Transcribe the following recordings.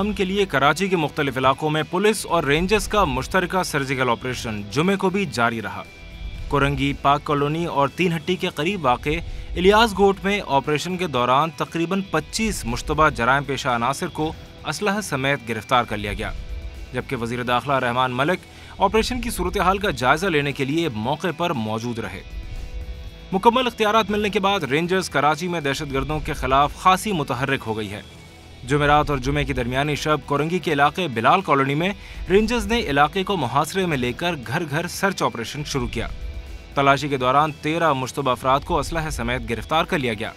अमन के लिए कराची के मुख्तलिफ इलाकों में पुलिस और रेंजर्स का मुश्तरक सर्जिकल ऑपरेशन जुमे को भी जारी रहा कोरंगी पाक कॉलोनी और तीन हट्टी के करीब वाक़ इलियास गोट में ऑपरेशन के दौरान तकरीबन 25 मुशतबा जराय पेशा अनासर को असलह समेत गिरफ्तार कर लिया गया जबकि वजीर दाखिला रहमान मलिक ऑपरेशन की सूरत हाल का जायजा लेने के लिए मौके पर मौजूद रहे मुकम्मल अख्तियार मिलने के बाद रेंजर्स कराची में दहशतगर्दों के खिलाफ खासी मुतहरक हो गई है जुमेरात और जुमे के दरमियानी शब कोरंगी के इलाके बिलाल कॉलोनी में रेंजर्स ने इलाके को मुहासरे में लेकर घर घर सर्च ऑपरेशन शुरू किया तलाशी के दौरान तेरह मुशतबा अफराद को असलह समेत गिरफ्तार कर लिया गया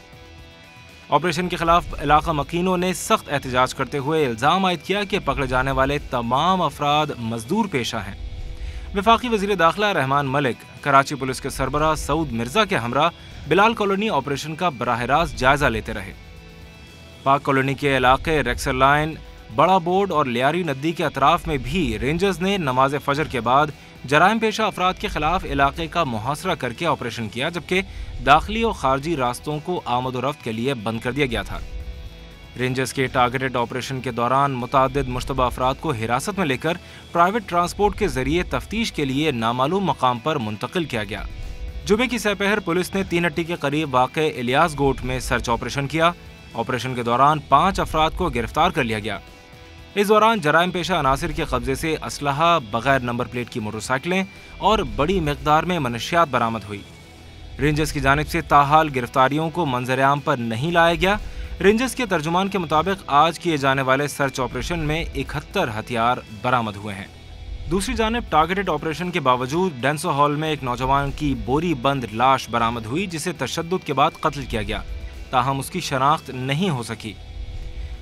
ऑपरेशन के खिलाफ इलाका मकीनों ने सख्त एहतजाज करते हुए इल्ज़ाम आयद किया कि पकड़े जाने वाले तमाम अफराद मजदूर पेशा हैं वफाकी वजीर दाखिला रहमान मलिक कराची पुलिस के सरबरा सऊद मिर्जा के हमरा बिलाल कॉलोनी ऑपरेशन का बरह रास्त जायजा लेते रहे पाक कॉलोनी के इलाके रेक्सर लाइन बड़ा बोर्ड और लियारी नदी के अतराफ में भी रेंजर्स ने नमाज फजर के बाद जराइम पेशा अफराद के खिलाफ इलाके का मुहासरा करके ऑपरेशन किया जबकि दाखिली और खारजी रास्तों को आमद रफ्त के लिए बंद कर दिया गया था रेंजर्स के टारगेटेड ऑपरेशन के दौरान मुतद मुशतबा अफराद को हिरासत में लेकर प्राइवेट ट्रांसपोर्ट के जरिए तफ्तीश के लिए नामालूम मकाम पर मुंतकिल किया गया जुबे की सपहर पुलिस ने तीन हट्टी के करीब वाक़ इलियास गोट में सर्च ऑपरेशन किया ऑपरेशन के दौरान पांच अफराद को गिरफ्तार कर लिया गया इस दौरान जराइम पेशा अनासर के कब्जे से असलहा बगैर नंबर प्लेट की मोटरसाइकिलें और बड़ी मकदार में मनशियात बरामद हुई रेंजर्स की जानब से ताहाल गिरफ्तारियों को मंजरआम पर नहीं लाया गया रेंजर्स के तर्जुमान के मुताबिक आज किए जाने वाले सर्च ऑपरेशन में इकहत्तर हथियार बरामद हुए हैं दूसरी जानब टारगेटेड ऑपरेशन के बावजूद डेंसो हॉल में एक नौजवान की बोरी बंद लाश बरामद हुई जिसे तशद के बाद कत्ल किया गया ताहम उसकी शनाख्त नहीं हो सकी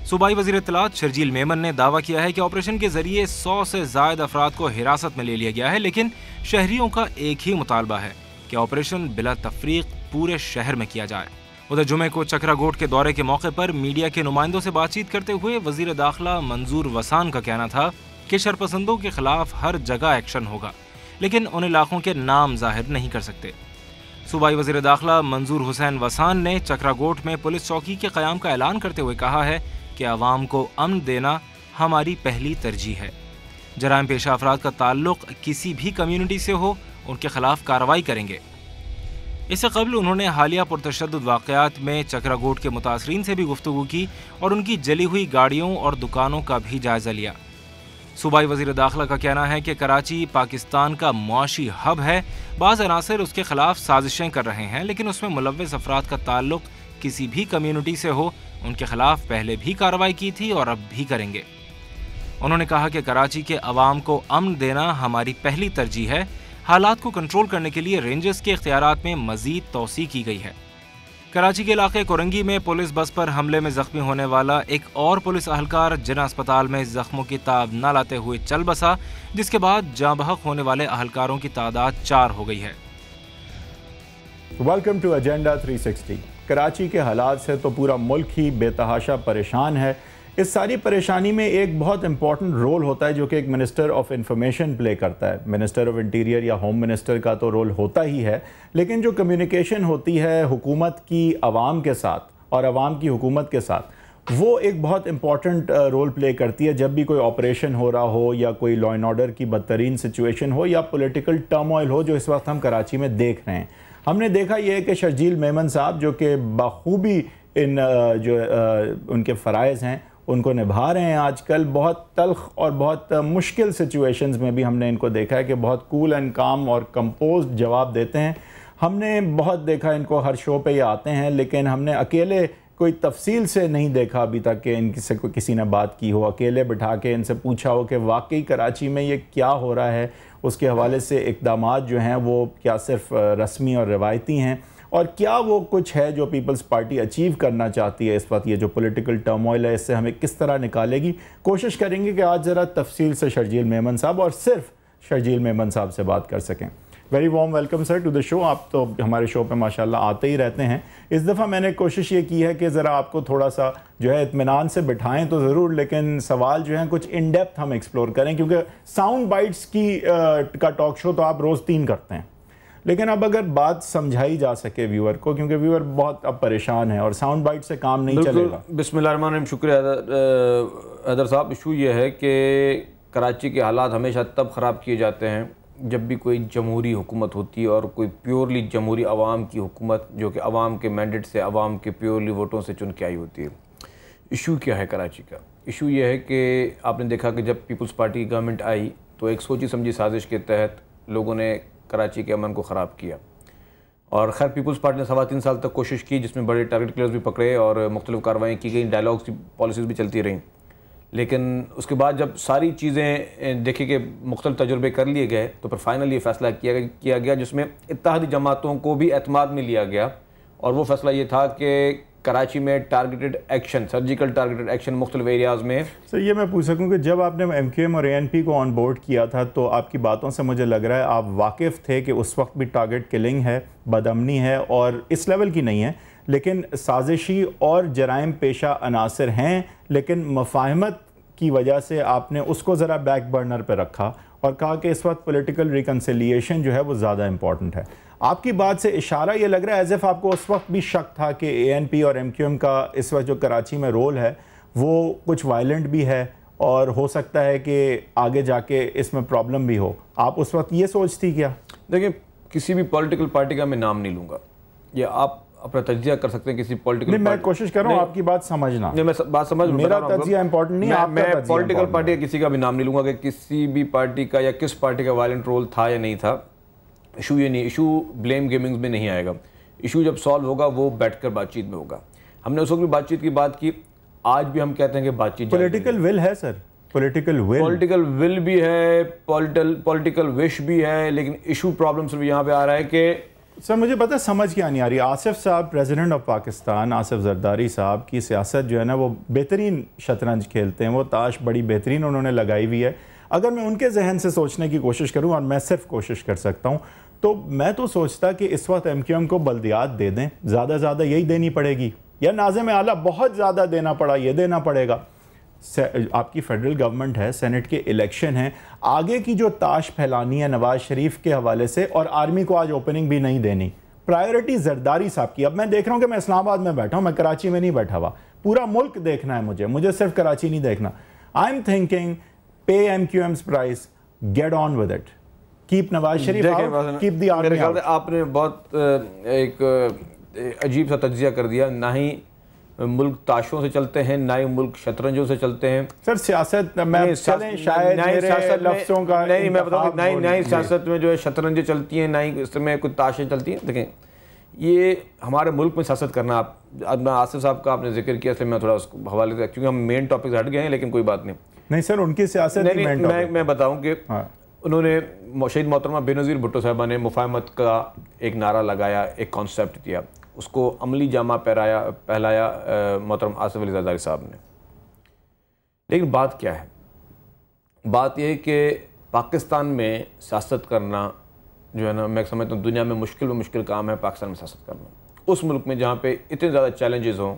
सूबाई वजी अतलात शर्जील मेमन ने दावा किया है कि ऑपरेशन के जरिए सौ से जायद अफराद को हिरासत में ले लिया गया है लेकिन शहरीों का एक ही मुतालबा है कि ऑपरेशन बिला तफरीक पूरे शहर में किया जाए उधर जुमे को चक्रागोट के दौरे के मौके पर मीडिया के नुमाइंदों से बातचीत करते हुए वजीर दाखिला मंजूर वसान का कहना था कि शरपसंदों के खिलाफ हर जगह एक्शन होगा लेकिन उन इलाकों के नाम जाहिर नहीं कर सकते सूबाई वजीर दाखिला मंजूर हुसैन वसान ने चक्रागोट में पुलिस चौकी के क्याम का ऐलान करते हुए कहा है कि आवाम को अमन देना हमारी पहली तरजीह है जराम पेशा अफराद का ताल्लुक किसी भी कम्यूनिटी से हो उनके खिलाफ कार्रवाई करेंगे इससे कबल उन्होंने हालिया पुरतशद वाक़ात में चक्रागोट के मुतासरीन से भी गुफ्तु की और उनकी जली हुई गाड़ियों और दुकानों का भी जायज़ा लिया सूबाई वजीर दाखिला का कहना है कि कराची पाकिस्तान का मुआशी हब है बाज़ अनासर उसके खिलाफ साजिशें कर रहे हैं लेकिन उसमें मुलवस अफराद का ताल्लुक किसी भी कम्यूनिटी से हो उनके खिलाफ पहले भी कार्रवाई की थी और अब भी करेंगे उन्होंने कहा कि कराची के अवाम को अमन देना हमारी पहली तरजीह है हालात को कंट्रोल करने के लिए रेंजर्स के इख्तियार में मजीद तोसी की गई है कराची के इलाके कोरंगी में पुलिस बस पर हमले में जख्मी होने वाला एक और पुलिस अहलकार जना अस्पताल में जख्मों की ताब न लाते हुए चल बसा जिसके बाद जाँ बहक होने वाले अहलकारों की तादाद चार हो गई है वेलकम टू एजेंडा 360 कराची के हालात से तो पूरा मुल्क ही बेतहाशा परेशान है इस सारी परेशानी में एक बहुत इंपॉर्टेंट रोल होता है जो कि एक मिनिस्टर ऑफ इंफॉर्मेशन प्ले करता है मिनिस्टर ऑफ इंटीरियर या होम मिनिस्टर का तो रोल होता ही है लेकिन जो कम्युनिकेशन होती है हुकूमत की आवाम के साथ और आवाम की हुकूमत के साथ वो एक बहुत इंपॉर्टेंट रोल प्ले करती है जब भी कोई ऑपरेशन हो रहा हो या कोई लॉ एंड ऑर्डर की बदतरीन सिचुएशन हो या पॉलिटिकल टर्मोइल हो जो इस वक्त हम कराची में देख रहे हैं हमने देखा यह है कि शर्जील मेमन साहब जो कि बखूबी इन uh, जो uh, उनके फ़रज़ हैं उनको निभा रहे हैं आजकल बहुत तलख और बहुत मुश्किल सिचुएशंस में भी हमने इनको देखा है कि बहुत कूल एंड काम और कंपोज जवाब देते हैं हमने बहुत देखा इनको हर शो पे ये आते हैं लेकिन हमने अकेले कोई तफसील से नहीं देखा अभी तक कि इनसे कोई किसी ने बात की हो अकेले बैठा के इनसे पूछा हो कि वाकई कराची में ये क्या हो रहा है उसके हवाले से इकदाम जो हैं वो क्या सिर्फ रस्मी और रवायती हैं और क्या वो कुछ है जो पीपल्स पार्टी अचीव करना चाहती है इस वक्त ये जो पॉलिटिकल टर्मोइल है इससे हमें किस तरह निकालेगी कोशिश करेंगे कि आज ज़रा तफसील से शर्जील मेमन साहब और सिर्फ शर्जील मेमन साहब से बात कर सकें very warm welcome sir to the show आप तो हमारे शो पे माशाल्लाह आते ही रहते हैं इस दफ़ा मैंने कोशिश ये की है कि ज़रा आपको थोड़ा सा जो है इतमान से बिठाएं तो ज़रूर लेकिन सवाल जो है कुछ इन डेप्थ हम एक्सप्लोर करें क्योंकि साउंड बाइट्स की आ, का टॉक शो तो आप रोज़ तीन करते हैं लेकिन अब अगर बात समझाई जा सके व्यूअर को क्योंकि व्यूअर बहुत अब परेशान है और साउंड बाइट से काम नहीं चलेगा बिसमिल्लाम शुक्रिया अदर साहब इशू ये है कि कराची के हालात हमेशा तब ख़राब किए जाते हैं जब भी कोई जमहूरी हुकूमत होती है और कोई प्योरली जमहूरी आवाम की हुकूमत जो कि आवाम के मैंडेट से आवाम के प्योरली वोटों से चुन के आई होती है इशू क्या है कराची का इशू यह है कि आपने देखा कि जब पीपल्स पार्टी की गवर्नमेंट आई तो एक सोची समझी साजिश के तहत लोगों ने कराची के अमन को ख़राब किया और खैर पीपल्स पार्टी ने सवा तीन साल तक कोशिश की जिसमें बड़े टारगेट क्लियर भी पकड़े और मुख्तलिफ कार्रवाई की गई डायलॉग्स की पॉलिसीज़ भी चलती रहीं लेकिन उसके बाद जब सारी चीज़ें देखी कि मुख्तल तजुर्बे कर लिए गए तो फिर फाइनली ये फैसला किया गया किया गया जिसमें इतिहादी जमातों को भी अतमाद में लिया गया और वो फैसला ये था कि कराची में targeted action surgical targeted action मुख्तलिफ एरियाज़ में सर ये मैं पूछ सकूँ कि जब आपने एम क्यू एम और ए एन पी को ऑन बोर्ड किया था तो आपकी बातों से मुझे लग रहा है आप वाकिफ़ थे कि उस वक्त भी टारगेट किलिंग है बदमनी है और इस लेवल की नहीं है लेकिन साजिशी और जराइम पेशा अनासर हैं लेकिन मफाहमत की वजह से आपने उसको ज़रा बैक बर्नर पर रखा और कहा कि इस वक्त पोलिटिकल रिकन्सलिएशन जो है वो ज़्यादा इम्पॉर्टेंट है आपकी बात से इशारा ये लग रहा है एज एफ आपको उस वक्त भी शक था कि ए एन पी और एम क्यू एम का इस वक्त जो कराची में रोल है वो कुछ वायलेंट भी है और हो सकता है कि आगे जाके इसमें प्रॉब्लम भी हो आप उस वक्त ये सोचती क्या देखिए किसी भी पॉलिटिकल पार्टी का मैं नाम नहीं लूँगा या आप अपना तजिया कर सकते हैं किसी पॉलिटिकल मैं कोशिश कर रहा हूँ आपकी बात समझना नहीं मैं बात समझ मेरा तजिया इंपॉर्टेंट नहीं मैं, मैं पॉलिटिकल पार्टी का किसी का भी नाम नहीं लूँगा कि किसी भी पार्टी का या किस पार्टी का वायलेंट रोल था या नहीं था इशू ये नहीं इशू ब्लेम गेमिंग्स में नहीं आएगा इशू जब सॉल्व होगा वो बैठकर बातचीत में होगा हमने उस वक्त भी बातचीत की बात की आज भी हम कहते हैं कि बातचीत पॉलिटिकल विल है sir political will political will भी है पॉलिटिकल विश भी है लेकिन इशू प्रॉब्लम सिर्फ यहाँ पे आ रहा है कि सर मुझे पता समझ क्या नहीं आ रही आसिफ साहब प्रेसिडेंट ऑफ पाकिस्तान आसिफ जरदारी साहब की सियासत जो है ना वो बेहतरीन शतरंज खेलते हैं वो ताश बड़ी बेहतरीन उन्होंने लगाई हुई है अगर मैं उनके जहन से सोचने की कोशिश करूँ और मैं सिर्फ कोशिश कर सकता हूँ तो मैं तो सोचता कि इस वक्त एम को बल्दियात दे दें ज़्यादा ज़्यादा यही देनी पड़ेगी या नाजम आला बहुत ज़्यादा देना पड़ा ये देना पड़ेगा आपकी फेडरल गवर्नमेंट है सेनेट के इलेक्शन हैं आगे की जो ताश फैलानी है नवाज़ शरीफ के हवाले से और आर्मी को आज ओपनिंग भी नहीं देनी प्रायोरिटी जरदारी साहब की अब मैं देख रहा हूँ कि मैं इस्लामाबाद में बैठा हूँ मैं कराची में नहीं बैठा हुआ पूरा मुल्क देखना है मुझे मुझे सिर्फ कराची नहीं देखना I am thinking pay MQM's price, get on with it. Keep Nawaz Sharif out, keep the army out. आपने बहुत एक अजीब सा तजिया कर दिया ना ही मुल्क ताशों से चलते हैं ना ही मुल्क शतरंजों से चलते हैं सर सियासत मैं शायद ना ही सियासत में जो है शतरंजें चलती हैं ना ही इस समय कुछ ताशें चलती हैं देखें ये हमारे मुल्क में सियासत करना आप आसिफ साहब का आपने जिक्र किया इसलिए मैं थोड़ा उसको हवाले से क्योंकि हम मेन टॉपिक हट गए हैं लेकिन कोई बात नहीं नहीं सर उनकी सियासत नहीं, नहीं, मैं मैं बताऊं कि हाँ। उन्होंने शहीद मोहतरमा बेनज़ीर भुट्टो साहबा ने मुफाहमत का एक नारा लगाया एक कॉन्सेप्ट दिया उसको अमली जामा पहराया पहलाया मोहतरम आसफ़ अली जदारी साहब ने लेकिन बात क्या है बात यह कि पाकिस्तान में सियासत करना जो है ना मैं समझता हूँ दुनिया में मुश्किल में मुश्किल काम है पाकिस्तान में सियासत करना उस मुल्क में जहाँ पे इतने ज़्यादा चैलेंजेस हों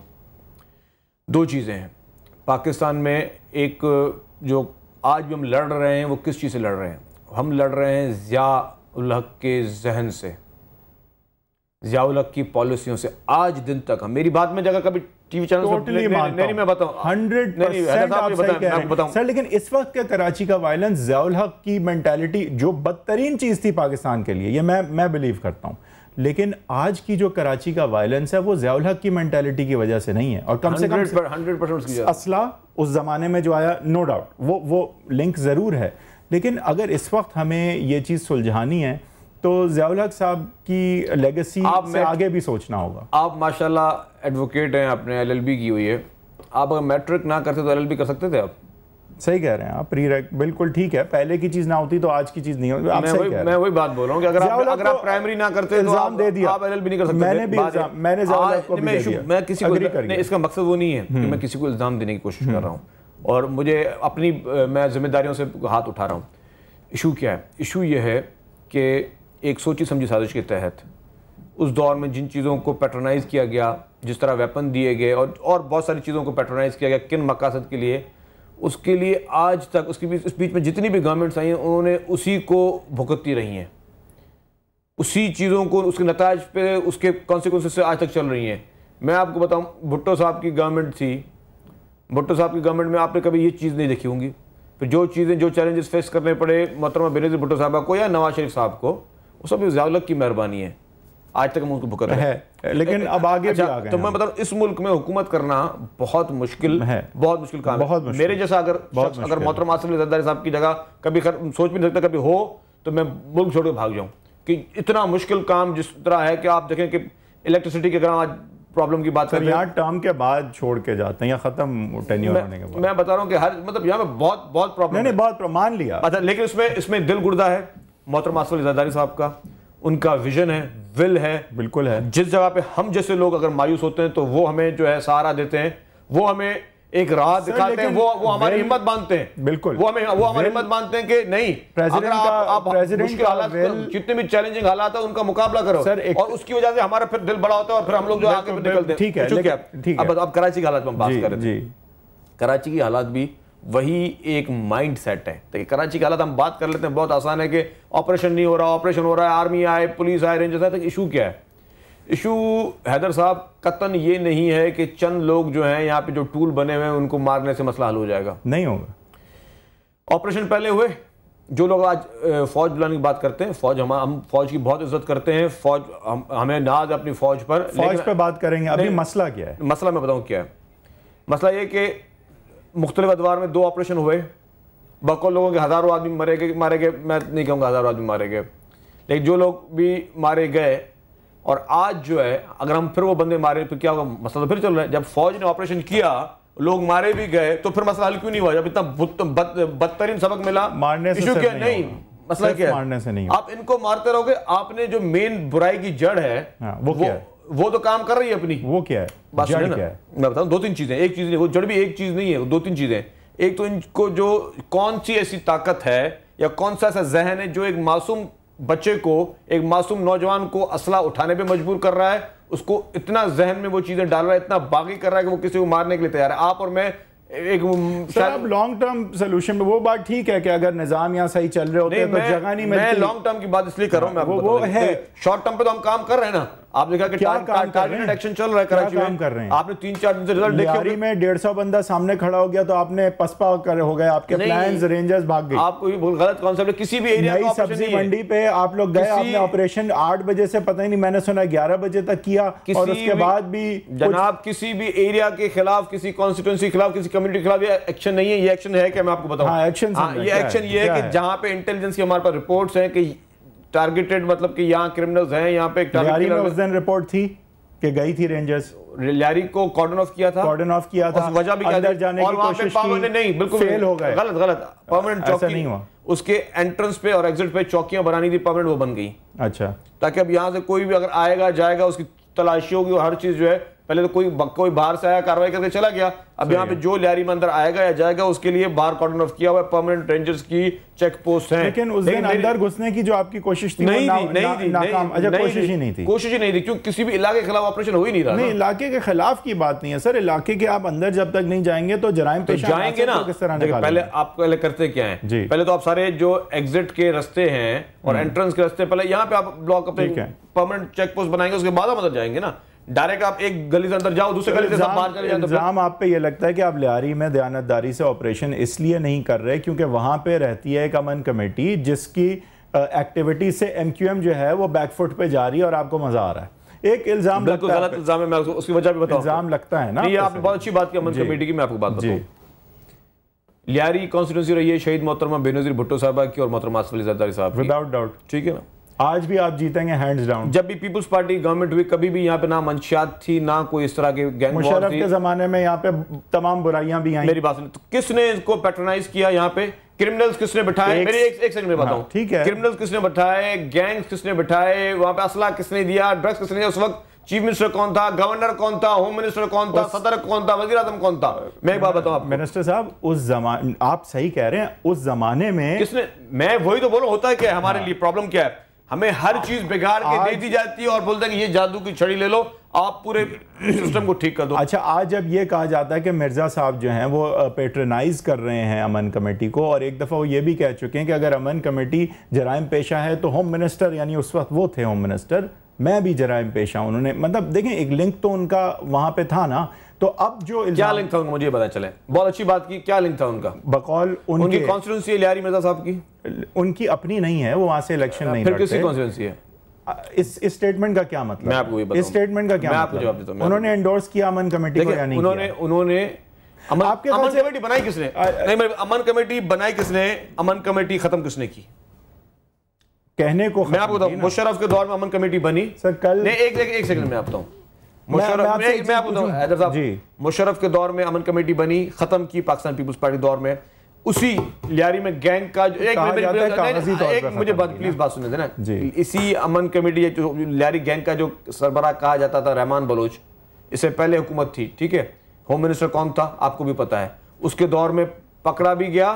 दो चीज़ें हैं पाकिस्तान में एक जो आज भी हम लड़ रहे हैं वो किस चीज़ से लड़ रहे हैं हम लड़ रहे हैं ज़ियाउल हक के जहन से ज़ियाउल हक की पॉलिसियों से आज दिन तक हम मेरी बात में जगह कभी टीवी चैनल totally नहीं, मैं बताऊं हंड्रेड सर लेकिन इस वक्त का कराची का वायलेंस ज़ियाउल हक की मेंटालिटी जो बदतरीन चीज़ थी पाकिस्तान के लिए ये मैं मैं बिलीव करता हूँ लेकिन आज की जो कराची का वायलेंस है वो जयाल हक की मैंटेलिटी की वजह से नहीं है और कम से कम हंड्रेड परसेंट असला उस ज़माने में जो आया नो डाउट वो वो लिंक ज़रूर है लेकिन अगर इस वक्त हमें ये चीज़ सुलझानी है तो जयाल हक साहब की लेगेसी आप से आगे भी सोचना होगा आप माशाल्लाह एडवोकेट हैं आपने एलएलबी की हुई है आप अगर मैट्रिक ना करते तो एलएलबी कर सकते थे आप सही कह रहे हैं आप प्री बिल्कुल ठीक है पहले की चीज ना होती तो आज की चीज नहीं होती आप मैं वही मैं वही बात बोल रहा हूँ कि अगर आप अगर आप प्राइमरी ना करते तो आप दे दिया आप भी नहीं कर सकते मैंने भी मैंने हाँ, को दिया। मैं किसी को नहीं इसका मकसद वो नहीं है कि मैं हम्म। किसी को इल्जाम देने की कोशिश कर हम्म। रहा हूँ और मुझे अपनी मैं जिम्मेदारियों से हाथ उठा रहा हूँ इशू क्या है इशू यह है कि एक सोची समझी साजिश के तहत उस दौर में जिन चीज़ों को पैटर्नाइज किया गया जिस तरह वेपन दिए गए और और बहुत सारी चीज़ों को पैटर्नाइज किया गया किन मकासद के लिए उसके लिए आज तक उसके बीच उस बीच में जितनी भी गवर्नमेंट्स आई हैं उन्होंने उसी को भुगतती रही हैं उसी चीज़ों को उसके नतज पे उसके कॉन्सिक्वेंस से आज तक चल रही हैं मैं आपको बताऊं भुट्टो साहब की गवर्नमेंट थी भुट्टो साहब की गवर्नमेंट में आपने कभी ये चीज़ नहीं देखी होंगी तो जो चीज़ें जो चैलेंजेस फेस करने पड़े मोहतरमा बेनजी भुट्टो साहब को या नवाज शरीफ साहब को वो सब ज्यादा की मेहरबानी है आज तक हम उसको भुगत रहे हैं लेकिन अब आगे अच्छा, भी आ तो मैं मतलब इस मुल्क में हुकूमत करना बहुत मुश्किल है बहुत मुश्किल काम बहुत है मेरे जैसा अगर अगर मोहतरम आसिफ साहब की जगह कभी खर, सोच भी नहीं सकता कभी हो तो मैं मुल्क छोड़ के भाग जाऊँ कि इतना मुश्किल काम जिस तरह है कि आप देखें कि इलेक्ट्रिसिटी के अगर आज प्रॉब्लम की बात करें यहाँ टर्म के बाद छोड़ के जाते हैं या खत्म मैं बता रहा हूँ कि हर मतलब यहाँ पे बहुत बहुत प्रॉब्लम बहुत मान लिया अच्छा लेकिन उसमें इसमें दिल गुर्दा है मोहतर आसफ साहब का उनका विजन है विल है बिल्कुल है जिस जगह पे हम जैसे लोग अगर मायूस होते हैं तो वो हमें जो है सहारा देते हैं वो हमें एक राह दिखाते हैं वो वो हमारी हिम्मत बांधते हैं बिल्कुल वो हमें वो हमारी हिम्मत बांधते हैं कि नहीं अगर आप आप मुश्किल हालात जितने भी चैलेंजिंग हालात है उनका मुकाबला करो सर और उसकी वजह से हमारा फिर दिल बड़ा होता है और फिर हम लोग जो आगे निकलते हैं ठीक है तो ठीक है अब कराची के हालात में बात करें कराची की हालात भी वही एक माइंड सेट है तो कराची की हालत हम बात कर लेते हैं बहुत आसान है कि ऑपरेशन नहीं हो रहा ऑपरेशन हो रहा है आर्मी आए पुलिस आए रेंजर्स आए तो इशू क्या है इशू हैदर साहब कतन ये नहीं है कि चंद लोग जो हैं यहाँ पे जो टूल बने हुए हैं उनको मारने से मसला हल हो जाएगा नहीं होगा ऑपरेशन पहले हुए जो लोग आज फौज बुलाने की बात करते हैं फौज हम हम फौज की बहुत इज्जत करते हैं फौज हम हमें नाज अपनी फौज पर फौज पर बात करेंगे अभी मसला क्या है मसला मैं बताऊँ क्या है मसला ये कि मुख्तलि अदवार में दो ऑपरेशन हुए बकौल लोगों के हज़ारों आदमी मरे गए मारे गए मैं नहीं कहूँगा हज़ारों आदमी मारे गए लेकिन जो लोग भी मारे गए और आज जो है अगर हम फिर वो बंदे मारे तो क्या होगा मसला तो फिर चल रहा है जब फौज ने ऑपरेशन किया लोग मारे भी गए तो फिर मसला हल क्यों नहीं हुआ जब इतना बदतरीन सबक मिला मारने से क्या नहीं मसला क्या मारने से नहीं आप इनको मारते रहोगे आपने जो मेन बुराई की जड़ है हाँ, वो, वो क्या वो तो काम कर रही है अपनी वो क्या है बात क्या है मैं बताऊं दो तीन चीजें एक चीज वो जड़ भी एक चीज नहीं है दो तीन चीजें एक तो इनको जो कौन सी ऐसी ताकत है या कौन सा ऐसा जहन है जो एक मासूम बच्चे को एक मासूम नौजवान को असला उठाने पे मजबूर कर रहा है उसको इतना जहन में वो चीजें डाल रहा है इतना बागी कर रहा है कि वो किसी को मारने के लिए तैयार है आप और मैं एक लॉन्ग टर्म सोल्यूशन में वो बात ठीक है कि अगर निजाम यहाँ सही चल रहे होते हैं तो जगह नहीं मैं लॉन्ग टर्म की बात इसलिए कर रहा हूँ शॉर्ट टर्म पे तो हम काम कर रहे हैं ना आप देखा कि क्या काम टारगेट एक्शन चल रहा है कराची में कर रहे हैं आपने तीन चार दिन से रिजल्ट देखे में डेढ़ सौ बंदा सामने खड़ा हो गया तो आपने पसपा कर हो गए आपके प्लान्स रेंजर्स भाग गए आपको गलत कॉन्सेप्ट किसी भी एरिया नई सब्जी मंडी पे आप लोग गए आपने ऑपरेशन आठ बजे से पता ही नहीं मैंने सुना ग्यारह बजे तक किया और उसके बाद भी जनाब किसी भी एरिया के खिलाफ किसी कॉन्स्टिट्यूंसी के खिलाफ किसी कम्युनिटी के खिलाफ एक्शन नहीं है ये एक्शन है क्या मैं आपको बताऊँ हाँ, एक्शन हाँ, ये एक्शन ये है कि जहाँ पे इंटेलिजेंस की हमारे पास रिपोर्ट है की टारगेटेड मतलब कि यहाँ क्रिमिनल्स हैं यहाँ पे लियारी में उस दिन रिपोर्ट थी कि गई थी रेंजर्स लियारी को कॉर्डन ऑफ किया था कॉर्डन ऑफ किया था वजह भी अंदर जाने और की कोशिश की नहीं बिल्कुल फेल हो गए गलत गलत परमानेंट चौकी नहीं हुआ उसके एंट्रेंस पे और एग्जिट पे चौकियां बनानी थी परमानेंट वो बन गई अच्छा ताकि अब यहाँ से कोई भी अगर आएगा जाएगा उसकी तलाशी होगी और हर चीज जो है पहले तो कोई कोई बाहर से आया कार्रवाई करके चला गया अब यहाँ पे जो लियारी में अंदर आएगा या जाएगा उसके लिए बार कॉर्डन ऑफ किया हुआ परमानेंट रेंजर्स की चेक पोस्ट है लेकिन उस दिन अंदर घुसने की जो आपकी कोशिश थी नहीं थी नहीं थी अच्छा कोशिश ही नहीं थी कोशिश ही नहीं थी क्योंकि किसी भी इलाके के खिलाफ ऑपरेशन हो ही नहीं रहा नहीं इलाके के खिलाफ की बात नहीं है सर इलाके के आप अंदर जब तक नहीं जाएंगे तो जराइम तो पे जाएंगे ना किस तरह पहले आप पहले करते क्या है पहले तो आप सारे जो एग्जिट के रस्ते हैं और एंट्रेंस हम्म। के रस्ते पहले यहाँ पे आप ब्लॉक अपने परमानेंट चेक पोस्ट बनाएंगे उसके बाद आप अंदर जाएंगे ना डायरेक्ट आप एक गली से अंदर जाओ दूसरे गली से बाहर चले जाते एग्जाम आप पे ये लगता है कि आप लियारी में दयानतदारी से ऑपरेशन इसलिए नहीं कर रहे क्योंकि वहां पे रहती है एक अमन कमेटी जिसकी एक्टिविटी से एमक्यूएम जो है वो बैकफुट पे जा रही है और आपको मजा आ रहा है एक इल्जाम गलत इल्जाम है मैं उसकी वजह भी बताऊं इल्जाम लगता है ना ये आपने बहुत अच्छी बात की अमन कमेटी की मैं आपको बात बताऊं लियारी कॉन्स्टिट्यूंसी रही है शहीद मोहतरमा बेनजीर भुट्टो साहबा की और मोहतरमा आसफ अली जरदारी साहब विदाउट डाउट ठीक है ना आज भी आप जीतेंगे हैंड्स डाउन जब भी पीपल्स पार्टी गवर्नमेंट हुई कभी भी यहाँ पे ना मंशियात थी ना कोई इस तरह के गैंग मुशरफ के जमाने में यहाँ पे तमाम बुराइयां भी आई मेरी बात तो किसने इसको पैट्रोनाइज किया यहाँ पे क्रिमिनल्स किसने बिठाए मेरी एक एक सेकंड में हाँ, बताऊं ठीक है क्रिमिनल्स किसने बिठाए गैंग्स किसने बिठाए वहां पे असला किसने दिया ड्रग्स किसने दिया उस वक्त चीफ मिनिस्टर कौन था गवर्नर कौन था होम मिनिस्टर कौन था सदर कौन था वजीर आजम कौन था मैं एक बात बताऊं आप मिनिस्टर साहब उस जमाने आप सही कह रहे हैं उस जमाने में किसने मैं वही तो बोलो होता है क्या हमारे लिए प्रॉब्लम क्या है हमें हर चीज बिगाड़ के दे दी जाती है और बोलते हैं कि ये जादू की छड़ी ले लो आप पूरे सिस्टम को ठीक कर दो अच्छा आज जब ये कहा जाता है कि मिर्जा साहब जो हैं वो पेट्रनाइज कर रहे हैं अमन कमेटी को और एक दफ़ा वो ये भी कह चुके हैं कि अगर अमन कमेटी जराइम पेशा है तो होम मिनिस्टर यानी उस वक्त वो थे होम मिनिस्टर मैं भी जराइम पेशा उन्होंने मतलब देखें एक लिंक तो उनका वहाँ पर था ना तो अब जो क्या लिंक था उनका मुझे पता चले बहुत अच्छी बात की क्या लिंक था उनका बकौल उनकी कॉन्स्टिट्यूंसी लियारी मिर्जा साहब की उनकी अपनी नहीं है वो वहां से इलेक्शन नहीं फिर किसी कॉन्स्टिट्यूंसी है इस स्टेटमेंट का क्या मतलब मैं आपको ये इस स्टेटमेंट का क्या मैं आपको मतलब? जवाब देता हूं उन्होंने एंडोर्स किया अमन कमेटी को या नहीं उन्होंने उन्होंने अमन आपके अमन कमेटी बनाई किसने नहीं अमन कमेटी बनाई किसने अमन कमेटी खत्म किसने की कहने को मैं आपको बताऊं मुशरफ के दौर में अमन कमेटी बनी सर कल एक एक सेकंड में आपता हूं मुशरफ के दौर में अमन कमेटी बनी खत्म की पाकिस्तान पीपुल्स पार्टी दौर में उसी लियारी में गैंग का जो एक, मेरे, मेरे, एक मुझे बात प्लीज बात सुनने देना इसी अमन कमेटी जो लियारी गैंग का जो सरबरा कहा जाता था रहमान बलोच इससे पहले हुकूमत थी ठीक है होम मिनिस्टर कौन था आपको भी पता है उसके दौर में पकड़ा भी गया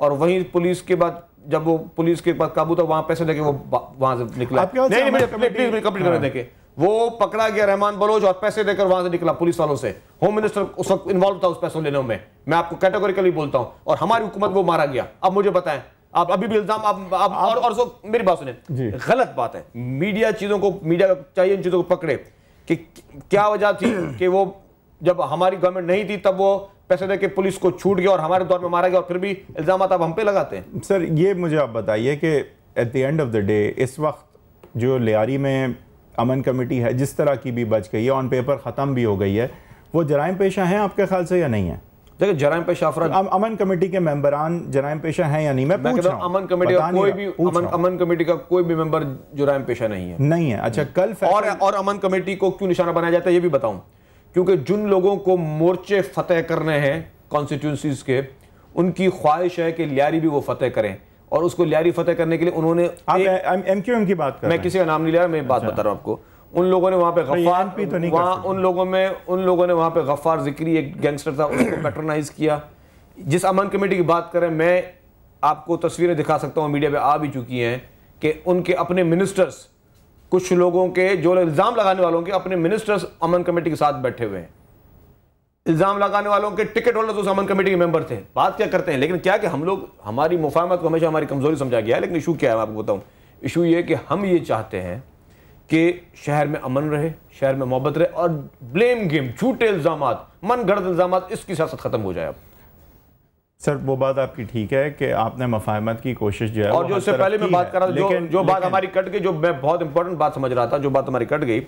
और वहीं पुलिस के बाद जब वो पुलिस के पास काबू था वहां पैसे लेके वो वहां से निकला नहीं नहीं कंप्लीट करने हाँ। देखे वो पकड़ा गया रहमान बलोच और पैसे देकर वहां से निकला पुलिस वालों से होम मिनिस्टर उस वक्त इन्वॉल्व था उस पैसों लेने में मैं आपको कैटेगोरिकली बोलता हूं और हमारी हुकूमत वो मारा गया अब मुझे बताएं आप अभी भी इल्जाम आप, आप, आप और और सो मेरी बात सुने गलत बात है मीडिया चीजों को मीडिया चाहिए इन चीजों को पकड़े कि क्या वजह थी कि वो जब हमारी गवर्नमेंट नहीं थी तब वो पैसे दे के पुलिस को छूट गया और हमारे दौर में मारा गया और फिर भी इल्जाम आप हम पे लगाते हैं सर ये मुझे आप बताइए कि at the end of the day इस वक्त जो लियारी में अमन कमेटी है जिस तरह की भी बच गई है ऑन पेपर ख़त्म भी हो गई है वो जराइम पेशा हैं आपके ख्याल से या नहीं है देखिए जराइम पेशा अफराद तो अमन कमेटी के मेंबरान जराइम पेशा हैं या नहीं मैं, मैं पूछ रहा हूं अमन कमेटी का कोई भी अमन अमन कमेटी का कोई भी मेंबर जराइम पेशा नहीं है नहीं है अच्छा कल और और अमन कमेटी को क्यों निशाना बनाया जाता है ये भी बताऊं क्योंकि जिन लोगों को मोर्चे फतेह करने हैं कॉन्स्टिट्यूंसीज के उनकी ख्वाहिश है कि लियारी भी वो फतेह करें और उसको लियारी फतेह करने के लिए उन्होंने की बात मैं किसी का नाम नहीं लिया मैं बात अच्छा। बता रहा हूँ आपको उन लोगों ने वहाँ पे गफ्फार तो नहीं वहाँ उन लोगों में उन लोगों ने वहाँ पे गफ्फार जिक्री एक गैंगस्टर था उसको पैटर्नाइज किया जिस अमन कमेटी की बात करें मैं आपको तस्वीरें दिखा सकता हूँ मीडिया पे आ भी चुकी हैं कि उनके अपने मिनिस्टर्स कुछ लोगों के जो इल्ज़ाम लगाने वालों के अपने मिनिस्टर्स अमन कमेटी के साथ बैठे हुए हैं इल्ज़ाम लगाने वालों के टिकट होल्डर तो अमन कमेटी के मेंबर थे बात क्या करते हैं लेकिन क्या कि हम लोग हमारी मुफाहमत को हमेशा हमारी कमज़ोरी समझा गया है लेकिन इशू क्या है मैं आपको बताऊँ इशू ये कि हम ये चाहते हैं कि शहर में अमन रहे शहर में मोहब्बत रहे और ब्लेम गेम झूठे इल्ज़ाम मन गढ़ इल्ज़ाम इसकी सियासत ख़त्म हो जाए अब सर वो बात आपकी ठीक है कि आपने मफाहमत की कोशिश जो है और जो इससे पहले मैं बात कर रहा था जो जो बात हमारी कट गई जो मैं बहुत इंपॉर्टेंट बात समझ रहा था जो बात हमारी कट गई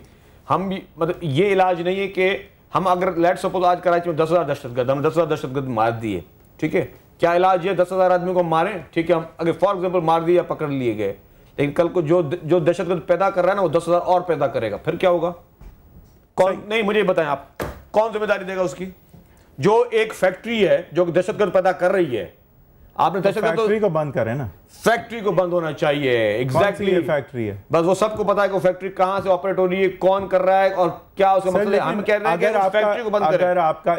हम मतलब ये इलाज नहीं है कि हम अगर लेट सपोज आज कराची में दस हज़ार दहशतगर्द हमने दस हज़ार दहशतगर्द मार दिए ठीक है क्या इलाज है दस हज़ार आदमी को मारें ठीक है हम अगर फॉर एग्जाम्पल मार दिए या पकड़ लिए गए लेकिन कल को जो जो दहशतगर्द पैदा कर रहा है ना वो दस हज़ार और पैदा करेगा फिर क्या होगा कौन नहीं मुझे बताएं आप कौन जिम्मेदारी देगा उसकी जो एक फैक्ट्री है जो दहशतगर्द पैदा कर रही है आपने तो फैक्ट्री तो, को बंद करें ना फैक्ट्री को बंद होना चाहिए एग्जैक्टली exactly, फैक्ट्री है बस वो सबको पता है कि फैक्ट्री कहां से ऑपरेट हो रही है कौन कर रहा है और क्या उसका मतलब हम कह रहे हैं फैक्ट्री को बंद करें। आपका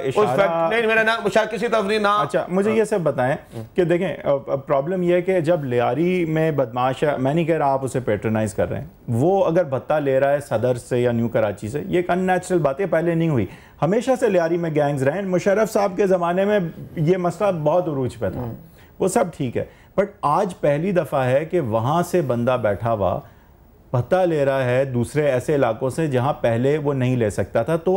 नहीं मेरा नाम शायद किसी तरफ नहीं ना अच्छा मुझे ये सब बताएं कि देखें प्रॉब्लम यह है कि जब लियारी में बदमाश है मैं नहीं कह रहा आप उसे पेट्रोनाइज कर रहे हैं वो अगर भत्ता ले रहा है सदर से या न्यू कराची से ये एक अननेचुरल बात पहले नहीं हुई हमेशा से लियारी में गैंग्स रहे मुशरफ साहब के ज़माने में ये मसला बहुत उरूज पे था वो सब ठीक है बट आज पहली दफ़ा है कि वहाँ से बंदा बैठा हुआ पता ले रहा है दूसरे ऐसे इलाकों से जहाँ पहले वो नहीं ले सकता था तो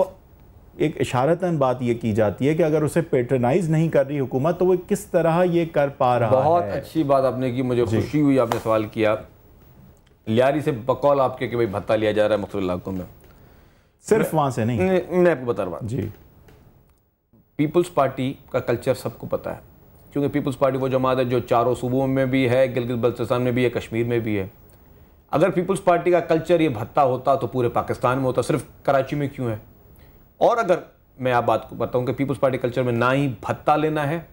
एक इशारतन बात ये की जाती है कि अगर उसे पेट्रनाइज नहीं कर रही हुकूमत तो वो किस तरह ये कर पा रहा बहुत है बहुत अच्छी बात आपने की मुझे खुशी हुई आपने सवाल किया लियारी से बकौल आपके कि भाई भत्ता लिया जा रहा है मुख्तु इलाकों में सिर्फ वहाँ से नहीं मैं आपको बता रहा जी पीपल्स पार्टी का कल्चर सबको पता है क्योंकि पीपल्स पार्टी वो जमात है जो चारों सूबों में भी है गिलगित बल्तिस्तान में भी है कश्मीर में भी है अगर पीपल्स पार्टी का कल्चर ये भत्ता होता तो पूरे पाकिस्तान में होता सिर्फ कराची में क्यों है और अगर मैं आप बात को बताऊं कि पीपल्स पार्टी कल्चर में ना ही भत्ता लेना है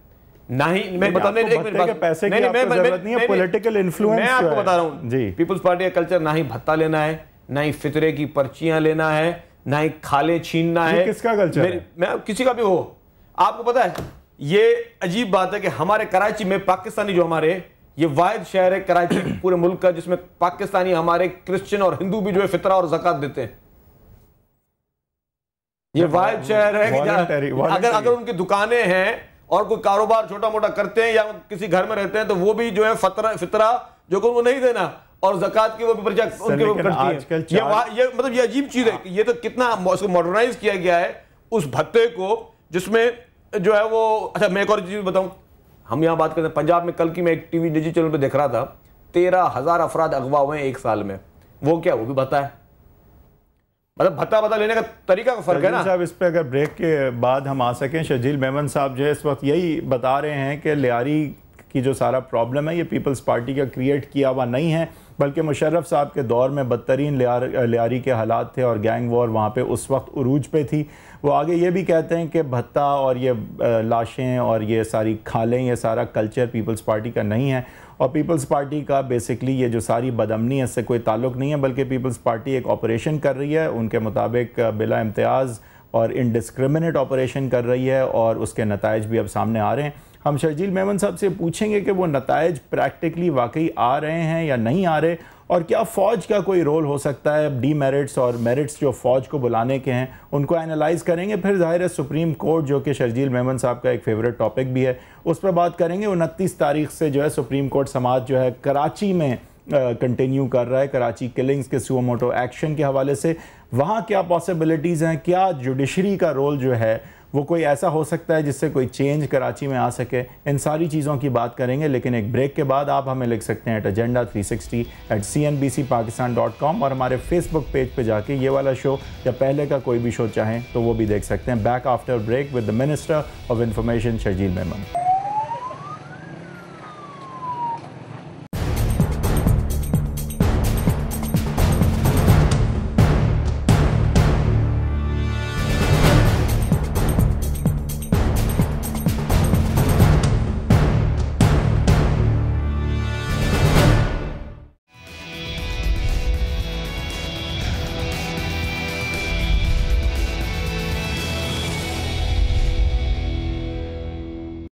ना ही मैं बता एक मिनट पैसे की आपको जरूरत नहीं है पॉलिटिकल इन्फ्लुएंस मैं आपको बता रहा हूं जी पीपल्स पार्टी का कल्चर ना ही भत्ता लेना है ना ही फितरे की पर्चियां लेना है ना ही खाले छीनना है किसका कल्चर मैं किसी का भी हो आपको पता है ये अजीब बात है कि हमारे कराची में पाकिस्तानी जो हमारे ये वाद शहर है कराची पूरे मुल्क का जिसमें पाकिस्तानी हमारे क्रिश्चियन और हिंदू भी जो है फितरा और जक़ात देते हैं ये वाद शहर है कि अगर अगर उनकी दुकानें हैं और कोई कारोबार छोटा मोटा करते हैं या किसी घर में रहते हैं तो वो भी जो है फतरा फितरा जो कि उनको नहीं देना और जकत की वो भी पर्चा उनके वो करती है ये, ये मतलब ये अजीब चीज़ है ये तो कितना मॉडर्नाइज किया गया है उस भत्ते को जिसमें जो है वो अच्छा मैं एक और चीज़ बताऊँ हम यहाँ बात करते हैं पंजाब में कल की मैं एक टीवी डिजी चैनल पर देख रहा था तेरह हज़ार अफराद अगवा हुए हैं एक साल में वो क्या वो भी भत्ता है मतलब भत्ता भत्ता लेने का तरीका का फर्क है ना साहब इस पर अगर ब्रेक के बाद हम आ सकें शजील मेमन साहब जो है इस वक्त यही बता रहे हैं कि लियारी की जो सारा प्रॉब्लम है ये पीपल्स पार्टी का क्रिएट किया हुआ नहीं है बल्कि मुशर्रफ साहब के दौर में बदतरीन लियार लियारी के हालात थे और गैंग वॉर वहाँ पर उस वक्त उरूज पे थी वो आगे ये भी कहते हैं कि भत्ता और ये लाशें और ये सारी खालें ये सारा कल्चर पीपल्स पार्टी का नहीं है और पीपल्स पार्टी का बेसिकली ये जो सारी बदमनी है इससे कोई ताल्लुक नहीं है बल्कि पीपल्स पार्टी एक ऑपरेशन कर रही है उनके मुताबिक बिला इम्तियाज़ और इनडिसक्रमिनेट ऑपरेशन कर रही है और उसके नतज भी अब सामने आ रहे हैं हम शर्जील मेमन साहब से पूछेंगे कि वो नतज प्रैक्टिकली वाकई आ रहे हैं या नहीं आ रहे और क्या फ़ौज का कोई रोल हो सकता है डी मेरिट्स और मेरिट्स जो फ़ौज को बुलाने के हैं उनको एनालाइज करेंगे फिर ज़ाहिर है सुप्रीम कोर्ट जो कि शर्जील मेमन साहब का एक फेवरेट टॉपिक भी है उस पर बात करेंगे उनतीस तारीख से जो है सुप्रीम कोर्ट समाज जो है कराची में कंटिन्यू कर रहा है कराची किलिंग्स के सुमोटो एक्शन के हवाले से वहाँ क्या पॉसिबिलिटीज़ हैं क्या जुडिशरी का रोल जो है वो कोई ऐसा हो सकता है जिससे कोई चेंज कराची में आ सके इन सारी चीज़ों की बात करेंगे लेकिन एक ब्रेक के बाद आप हमें लिख सकते हैं at agenda three sixty at C N B C Pakistan dot com और हमारे फेसबुक पेज पे जाके ये वाला शो या पहले का कोई भी शो चाहें तो वो भी देख सकते हैं back after break with the minister of information Sharjeel Memon